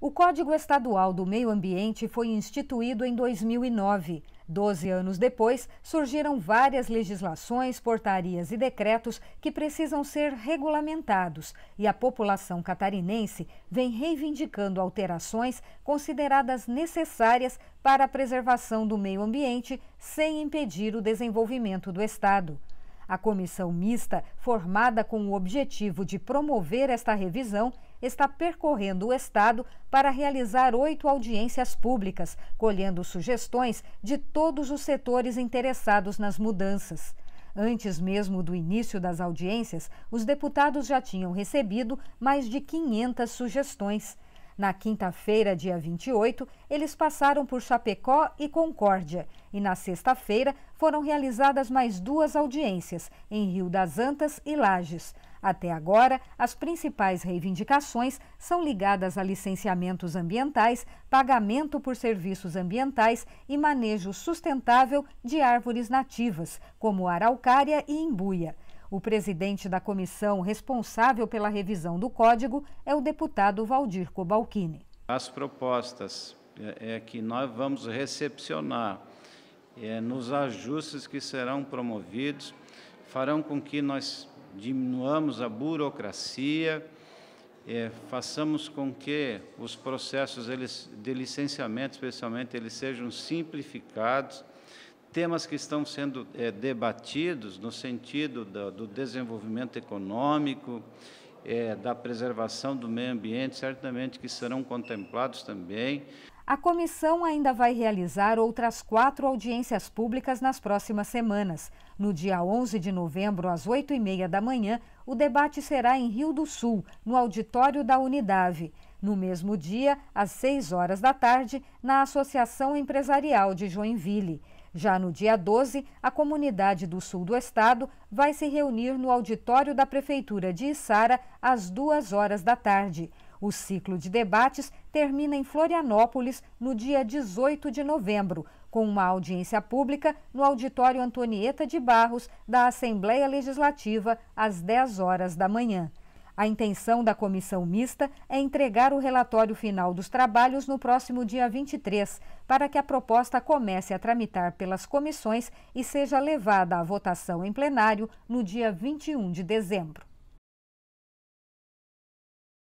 O Código Estadual do Meio Ambiente foi instituído em 2009. Doze anos depois, surgiram várias legislações, portarias e decretos que precisam ser regulamentados, e a população catarinense vem reivindicando alterações consideradas necessárias para a preservação do meio ambiente sem impedir o desenvolvimento do Estado. A comissão mista, formada com o objetivo de promover esta revisão, está percorrendo o Estado para realizar oito audiências públicas, colhendo sugestões de todos os setores interessados nas mudanças. Antes mesmo do início das audiências, os deputados já tinham recebido mais de 500 sugestões. Na quinta-feira, dia 28, eles passaram por Chapecó e Concórdia. E na sexta-feira foram realizadas mais duas audiências, em Rio das Antas e Lages. Até agora, as principais reivindicações são ligadas a licenciamentos ambientais, pagamento por serviços ambientais e manejo sustentável de árvores nativas, como araucária e imbuia. O presidente da comissão responsável pela revisão do código é o deputado Valdir Cobalcini. As propostas é, é que nós vamos recepcionar é, nos ajustes que serão promovidos farão com que nós diminuamos a burocracia, é, façamos com que os processos de licenciamento, especialmente, eles sejam simplificados, temas que estão sendo é, debatidos no sentido do, do desenvolvimento econômico, é, da preservação do meio ambiente, certamente que serão contemplados também. A comissão ainda vai realizar outras quatro audiências públicas nas próximas semanas. No dia 11 de novembro, às 8h30 da manhã, o debate será em Rio do Sul, no auditório da Unidade. No mesmo dia, às 6 horas da tarde, na Associação Empresarial de Joinville. Já no dia 12, a comunidade do sul do estado vai se reunir no auditório da Prefeitura de Issara às duas horas da tarde. O ciclo de debates termina em Florianópolis no dia 18 de novembro, com uma audiência pública no auditório Antonieta de Barros da Assembleia Legislativa às 10 horas da manhã. A intenção da comissão mista é entregar o relatório final dos trabalhos no próximo dia 23, para que a proposta comece a tramitar pelas comissões e seja levada à votação em plenário no dia 21 de dezembro.